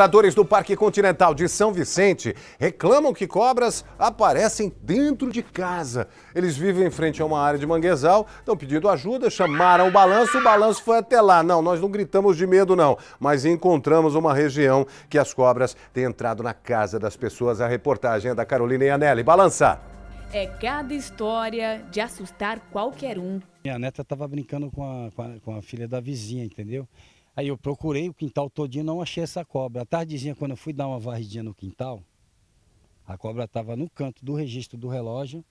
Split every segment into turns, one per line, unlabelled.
Moradores do Parque Continental de São Vicente reclamam que cobras aparecem dentro de casa. Eles vivem em frente a uma área de manguezal, estão pedindo ajuda, chamaram o balanço, o balanço foi até lá. Não, nós não gritamos de medo não, mas encontramos uma região que as cobras têm entrado na casa das pessoas. A reportagem é da Carolina Ianelli. Balança!
É cada história de assustar qualquer um.
Minha neta estava brincando com
a, com a filha da vizinha, entendeu? Aí eu procurei o quintal todinho, não achei essa cobra. A tardezinha, quando eu fui dar uma varridinha no quintal, a cobra estava no canto do registro do
relógio,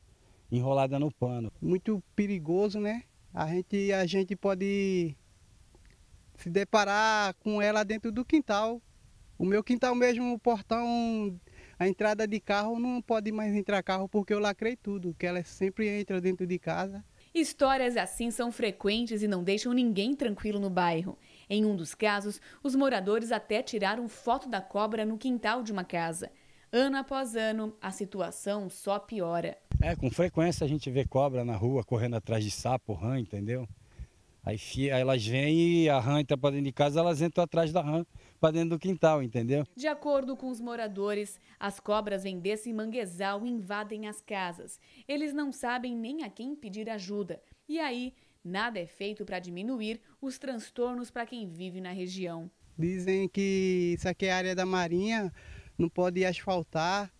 enrolada no pano. Muito perigoso, né? A gente, a gente pode se deparar com ela dentro do quintal. O meu quintal mesmo, o portão, a entrada de carro, não pode mais entrar carro porque eu lacrei tudo, que ela sempre entra dentro de casa.
Histórias assim são frequentes e não deixam ninguém tranquilo no bairro. Em um dos casos, os moradores até tiraram foto da cobra no quintal de uma casa. Ano após ano, a situação só piora.
É, com frequência a gente vê cobra na rua correndo atrás de sapo, rã, entendeu? Aí, fia, aí elas vêm e a rã entra para dentro de casa, elas entram atrás da rã para dentro do quintal, entendeu?
De acordo com os moradores, as cobras vêm desse manguezal e invadem as casas. Eles não sabem nem a quem pedir ajuda. E aí nada é feito para diminuir os transtornos para quem vive na região.
Dizem que isso aqui é área da Marinha, não pode asfaltar.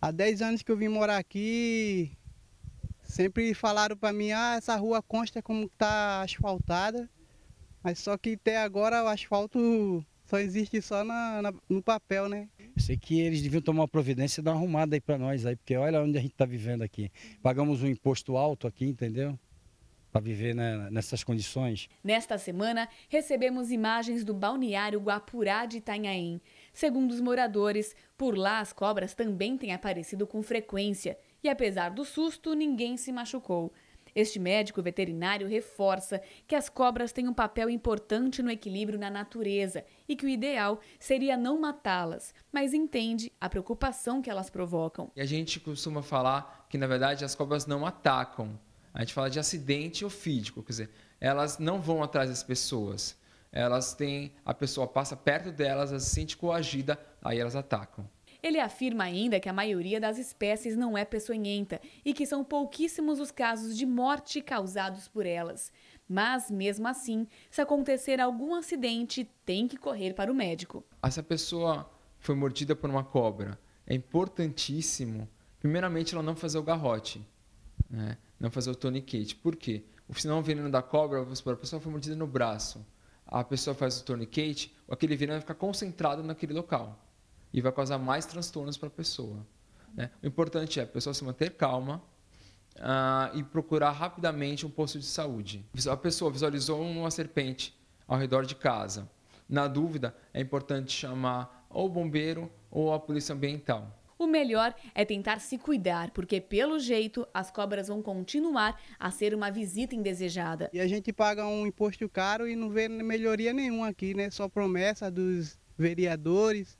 Há 10 anos que eu vim morar aqui, sempre falaram para mim, ah, essa rua consta como está asfaltada. Mas só que até agora o asfalto só existe só na, na, no papel, né?
Eu sei que eles deviam tomar uma providência e dar uma arrumada aí para nós aí, porque olha onde a gente está vivendo aqui. Pagamos um imposto alto aqui, entendeu? para viver nessas condições.
Nesta semana, recebemos imagens do balneário Guapurá de Itanhaém. Segundo os moradores, por lá as cobras também têm aparecido com frequência e, apesar do susto, ninguém se machucou. Este médico veterinário reforça que as cobras têm um papel importante no equilíbrio na natureza e que o ideal seria não matá-las, mas entende a preocupação que elas
provocam. E a gente costuma falar que, na verdade, as cobras não atacam, a gente fala de acidente ofídico, quer dizer, elas não vão atrás das pessoas. Elas têm, a pessoa passa perto delas, ela se sente coagida, aí elas atacam.
Ele afirma ainda que a maioria das espécies não é peçonhenta e que são pouquíssimos os casos de morte causados por elas. Mas, mesmo assim, se acontecer algum acidente, tem que correr para o médico.
Essa pessoa foi mordida por uma cobra. É importantíssimo, primeiramente, ela não fazer o garrote. Né? não fazer o toniquete. Por quê? O é veneno da cobra, vamos supor, a pessoa foi mordida no braço, a pessoa faz o tourniquet, aquele veneno vai ficar concentrado naquele local e vai causar mais transtornos para a pessoa. Né? O importante é a pessoa se manter calma uh, e procurar rapidamente um posto de saúde. A pessoa visualizou uma serpente ao redor de casa. Na dúvida, é importante chamar ou o bombeiro ou a polícia ambiental
o melhor é tentar se cuidar, porque pelo jeito as cobras vão continuar a ser uma visita indesejada. E a gente paga
um imposto caro e não vê melhoria nenhuma aqui, né? Só promessa dos vereadores,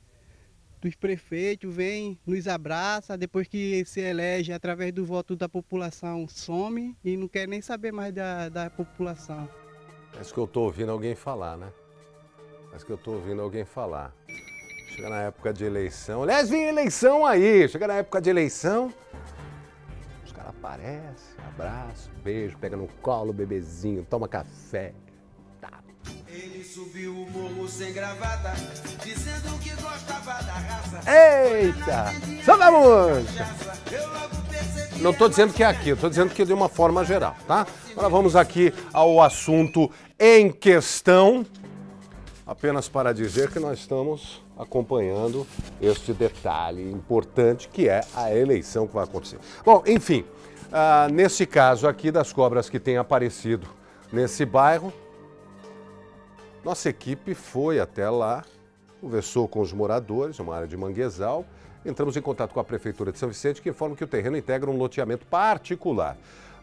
dos prefeitos, vem, nos abraça, depois que se elege através do voto da população, some e não quer nem saber mais da, da população.
Parece que eu estou ouvindo alguém falar, né? Parece que eu estou ouvindo alguém falar. Chega na época de eleição. Aliás, vem eleição aí. Chega na época de eleição. Os caras aparecem, abraço, beijo, pega no colo o bebezinho, toma café.
Tá. Ele subiu o morro sem gravata, dizendo que gostava
da raça. Eita! Só da música! Não estou dizendo que é aqui, estou dizendo que de uma forma geral, tá? Agora vamos aqui ao assunto em questão. Apenas para dizer que nós estamos acompanhando este detalhe importante que é a eleição que vai acontecer. Bom, enfim, ah, nesse caso aqui das cobras que têm aparecido nesse bairro, nossa equipe foi até lá, conversou com os moradores, uma área de manguezal. Entramos em contato com a Prefeitura de São Vicente, que informa que o terreno integra um loteamento particular.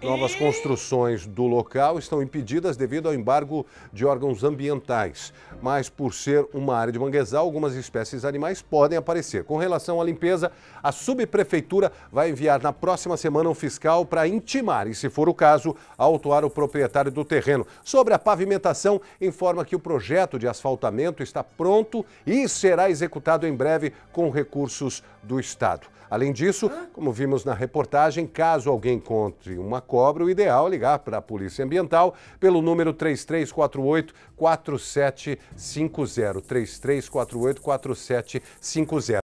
Novas construções do local estão impedidas devido ao embargo de órgãos ambientais. Mas, por ser uma área de manguezal, algumas espécies animais podem aparecer. Com relação à limpeza, a subprefeitura vai enviar na próxima semana um fiscal para intimar e, se for o caso, autuar o proprietário do terreno. Sobre a pavimentação, informa que o projeto de asfaltamento está pronto e será executado em breve com recursos do Estado. Além disso, como vimos na reportagem, caso alguém encontre uma cobra, o ideal é ligar para a Polícia Ambiental pelo número 3348 4750. 3348 4750.